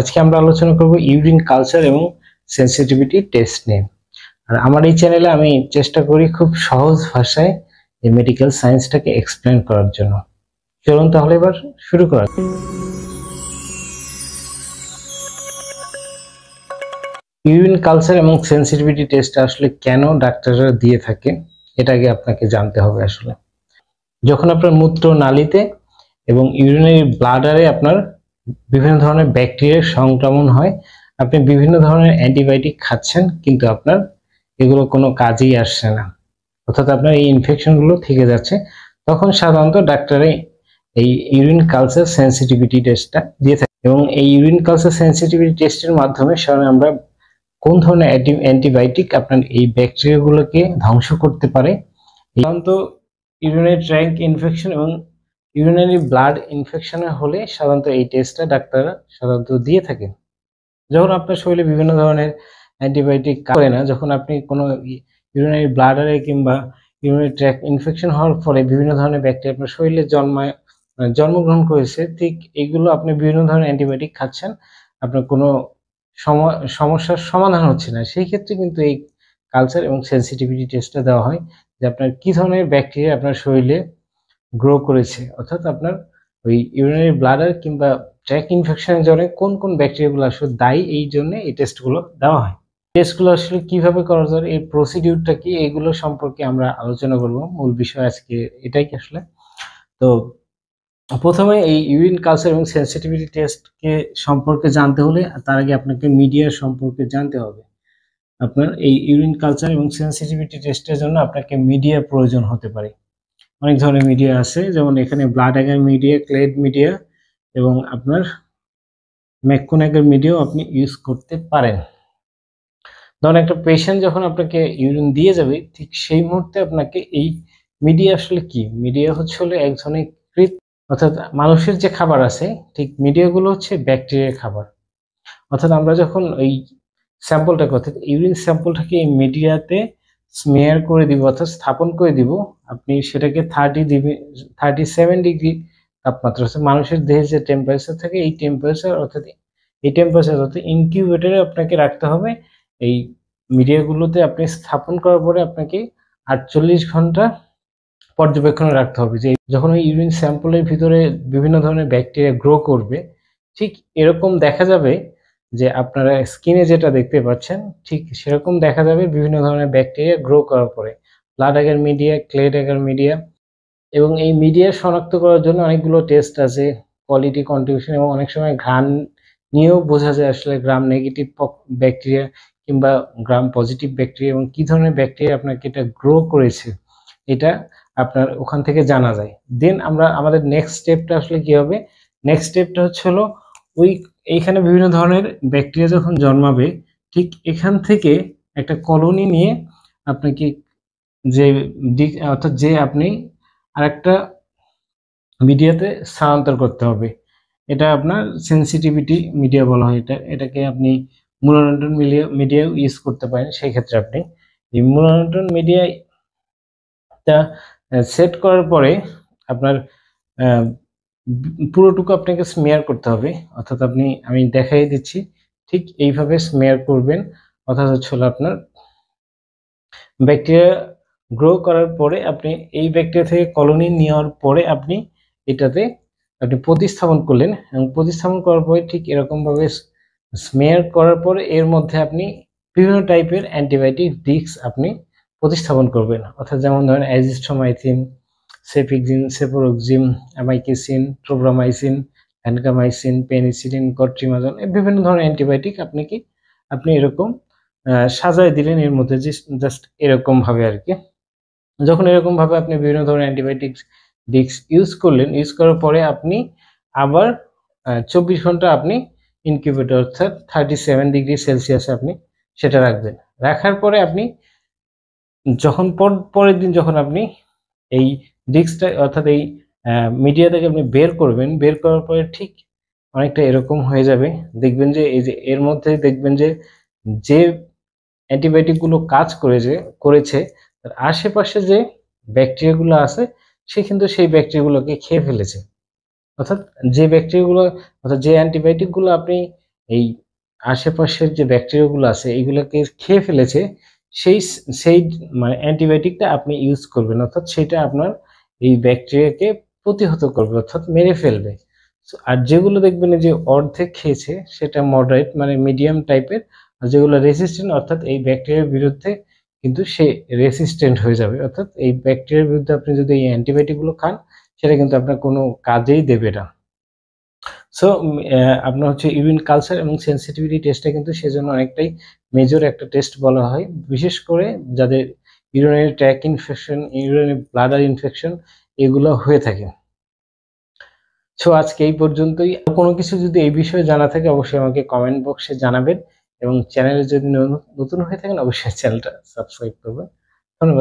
আজকে আমরা আলোচনা করব ইউরিন কালচার এবং সেন্সিটিভিটি টেস্ট নিয়ে আর আমার এই চ্যানেলে আমি চেষ্টা করি খুব সহজ ভাষায় যে মেডিকেল সায়েন্সটাকে এক্সপ্লেন করার জন্য চলুন তাহলে এবার শুরু করা ইউরিন কালচার এবং সেন্সিটিভিটি টেস্ট আসলে কেন ডাক্তাররা দিয়ে থাকে এটা আগে আপনাকে জানতে হবে আসলে যখন আপনার মূত্র নালিতে এবং ইউরিনারি ব্লাডারে আপনার বিভিন্ন ধরনের ব্যাকটেরিয়ার সংক্রমণ হয় আপনি বিভিন্ন ধরনের অ্যান্টিবায়োটিক খাচ্ছেন কিন্তু আপনার এগুলো কোনো কাজেই আসছে না অর্থাৎ আপনার এই ইনফেকশনগুলো থেকে যাচ্ছে তখন সাধারণত ডাক্তারে এই ইউরিন কালচার সেন্সিটিভিটি টেস্টটা দিয়ে থাকে এবং এই ইউরিন কালচার সেন্সিটিভিটি টেস্টের মাধ্যমে সাধারণ আমরা কোন ধরনের অ্যান্টিবায়োটিক আপনার এই ব্যাকটেরিয়াগুলোকে ধ্বংস করতে পারে সাধারণত ইউরিনের ট্র্যাঙ্ক ইনফেকশন এবং ইউরিনারি ব্লাড ইনফেকশনে হলে সাধারণত এই টেস্টটা ডাক্তাররা সাধারণত দিয়ে থাকেন যখন আপনার শরীরে বিভিন্ন ধরনের অ্যান্টিবায়োটিক করে না যখন আপনি কোনো ইউরিনারি ব্লাডারে কিংবা ইউরিনারি ট্র্যাক ইনফেকশন হওয়ার ফলে বিভিন্ন ধরনের ব্যাকটেরিয়া আপনার শরীরে জন্মায় মানে জন্মগ্রহণ করেছে ঠিক এগুলো আপনি বিভিন্ন ধরনের অ্যান্টিবায়োটিক খাচ্ছেন আপনার কোনো সমস্যার সমাধান হচ্ছে না সেই ক্ষেত্রে কিন্তু এই কালচার এবং সেন্সিটিভিটি টেস্টটা দেওয়া হয় যে আপনার কী ধরনের ব্যাকটেরিয়া আপনার শরীরে গ্রো করেছে অর্থাৎ আপনার ওই ইউরিনারি ব্লাডার কিংবা ট্র্যাক ইনফেকশনের জন্য কোন কোন ব্যাকটেরিয়াগুলো আসলে দায়ী এই জন্য এই টেস্টগুলো দেওয়া হয় টেস্টগুলো আসলে কিভাবে করা যায় এই প্রসিডিউরটা কি এগুলো সম্পর্কে আমরা আলোচনা করব মূল বিষয় আজকে এটাই কি আসলে তো প্রথমে এই ইউরিন কালচার এবং সেন্সিটিভিটি টেস্টকে সম্পর্কে জানতে হলে তার আগে আপনাকে মিডিয়া সম্পর্কে জানতে হবে আপনার এই ইউরিন কালচার এবং সেন্সিটিভিটি টেস্টের জন্য আপনাকে মিডিয়া প্রয়োজন হতে পারে অনেক ধরনের মিডিয়া আছে যেমন এখানে blood agar media CLED media এবং আপনার অ্যাগার মিডিয়াও আপনি ইউজ করতে পারেন ধরুন একটা পেশেন্ট যখন আপনাকে ইউরিন দিয়ে যাবে ঠিক সেই মুহূর্তে আপনাকে এই মিডিয়া আসলে কি মিডিয়া হচ্ছে হলো এক ধরনের কৃত অর্থাৎ মানুষের যে খাবার আছে ঠিক মিডিয়াগুলো হচ্ছে ব্যাকটেরিয়ার খাবার অর্থাৎ আমরা যখন ওই স্যাম্পলটাকে অর্থাৎ ইউরিন স্যাম্পলটাকে এই মিডিয়াতে স্মেয়ার করে দিব অর্থাৎ স্থাপন করে দিব আপনি সেটাকে thirty degree thirty seven degree তাপমাত্রা হচ্ছে মানুষের দেহে যে টেম্পারেচার থাকে এই টেম্পারেচার অর্থাৎ এই টেম্পারেচার অর্থাৎ ইনকিউবেটারে আপনাকে রাখতে হবে এই মিডিয়াগুলোতে আপনি স্থাপন করার পরে আপনাকে আটচল্লিশ ঘন্টা পর্যবেক্ষণে রাখতে হবে যে যখন ওই ইউরিন স্যাম্পলের ভিতরে বিভিন্ন ধরনের ব্যাকটেরিয়া গ্রো করবে ঠিক এরকম দেখা যাবে যে আপনারা স্কিনে যেটা দেখতে পাচ্ছেন ঠিক সেরকম দেখা যাবে বিভিন্ন ধরনের ব্যাকটেরিয়া গ্রো করার পরে ব্লাড অ্যাগার মিডিয়া ক্লে অ্যাগার মিডিয়া এবং এই মিডিয়া শনাক্ত করার জন্য অনেকগুলো টেস্ট আছে কোয়ালিটি কন্ট্রিবিউশন এবং অনেক সময় ঘ্রাম নিয়েও বোঝা যায় আসলে গ্রাম নেগেটিভ ব্যাকটেরিয়া কিংবা গ্রাম পজিটিভ ব্যাকটেরিয়া এবং কি ধরনের ব্যাকটেরিয়া আপনাকে এটা গ্রো করেছে এটা আপনার ওখান থেকে জানা যায় দেন আমরা আমাদের নেক্সট স্টেপটা আসলে কি হবে নেক্সট স্টেপটা হচ্ছে হলো ওই এইখানে বিভিন্ন ধরনের ব্যাকটেরিয়া যখন জন্মাবে ঠিক এখান থেকে একটা কলোনি নিয়ে আপনাকে যে দিক অর্থাৎ যে আপনি আরেকটা মিডিয়াতে স্থানান্তর করতে হবে এটা আপনার সেন্সিটিভিটি মিডিয়া বলা হয় এটা এটাকে আপনি মূলনন্টন মিডিয়া মিডিয়া ইউজ করতে পারেন সেই ক্ষেত্রে আপনি এই মূলনন্টন মিডিয়াটা সেট করার পরে আপনার পুরোটুকু আপনাকে স্মেয়ার করতে হবে অর্থাৎ আপনি আমি দেখাই দিচ্ছি ঠিক এইভাবে স্মেয়ার করবেন অর্থাৎ হচ্ছে আপনার ব্যাকটেরিয়া গ্রো করার পরে আপনি এই ব্যাকটেরিয়া থেকে কলোনি নেওয়ার পরে আপনি এটাতে আপনি প্রতিস্থাপন করলেন এবং প্রতিস্থাপন করার পরে ঠিক এরকমভাবে স্মেয়ার করার পরে এর মধ্যে আপনি বিভিন্ন টাইপের অ্যান্টিবায়োটিক ডিস্ক আপনি প্রতিস্থাপন করবেন অর্থাৎ যেমন ধরেন অ্যাজিস্ট্রোমাইথিন সেফিক্সিন সেফোরক্সিম অ্যামাইকেসিন ট্রোব্রামাইসিন অ্যানকামাইসিন পেনিসিলিন কট্রিমাজন বিভিন্ন ধরনের অ্যান্টিবায়োটিক আপনি কি আপনি এরকম সাজায় দিলেন এর মধ্যে জাস্ট এরকমভাবে আর কি যখন এরকমভাবে আপনি বিভিন্ন ধরনের অ্যান্টিবায়োটিক্স ডিক্স ইউজ করলেন ইউজ করার পরে আপনি আবার চব্বিশ ঘন্টা আপনি ইনকিউবেটর অর্থাৎ থার্টি সেভেন ডিগ্রি সেলসিয়াসে আপনি সেটা রাখবেন রাখার পরে আপনি যখন পরের দিন যখন আপনি এই ডিস্কটা অর্থাৎ এই মিডিয়া থেকে আপনি বের করবেন বের করার পরে ঠিক অনেকটা এরকম হয়ে যাবে দেখবেন যে এই যে এর মধ্যে দেখবেন যে যে অ্যান্টিবায়োটিকগুলো কাজ করেছে করেছে তার আশেপাশে যে ব্যাকটেরিয়াগুলো আছে সে কিন্তু সেই ব্যাকটেরিয়াগুলোকে খেয়ে ফেলেছে অর্থাৎ যে ব্যাকটেরিয়াগুলো অর্থাৎ যে অ্যান্টিবায়োটিকগুলো আপনি এই আশেপাশের যে ব্যাকটেরিয়াগুলো আছে এইগুলোকে খেয়ে ফেলেছে সেই সেই মানে অ্যান্টিবায়োটিকটা আপনি ইউজ করবেন অর্থাৎ সেটা আপনার এই ব্যাকটেরিয়াকে প্রতিহত করবে অর্থাৎ মেরে ফেলবে আর যেগুলো দেখবেন যে অর্ধেক খেয়েছে সেটা মডারেট মানে মিডিয়াম টাইপের আর যেগুলো রেসিস্ট্যান্ট অর্থাৎ এই ব্যাকটেরিয়ার বিরুদ্ধে কিন্তু সে রেসিস্ট্যান্ট হয়ে যাবে অর্থাৎ এই ব্যাকটেরিয়ার বিরুদ্ধে আপনি যদি এই অ্যান্টিবায়োটিকগুলো খান সেটা কিন্তু আপনার কোনো কাজেই দেবে না সো আপনার হচ্ছে ইউরিন কালচার এবং সেন্সিটিভিটি টেস্টটা কিন্তু সেজন্য অনেকটাই মেজর একটা টেস্ট বলা হয় বিশেষ করে যাদের urinary tract infection urinary bladder infection এগুলো হয়ে থাকে সো আজকে এই পর্যন্তই কোনো কিছু যদি এই বিষয়ে জানা থাকে অবশ্যই আমাকে কমেন্ট বক্সে জানাবেন এবং চ্যানেলে যদি নতুন হয়ে থাকেন অবশ্যই চ্যানেলটা সাবস্ক্রাইব করবেন ধন্যবাদ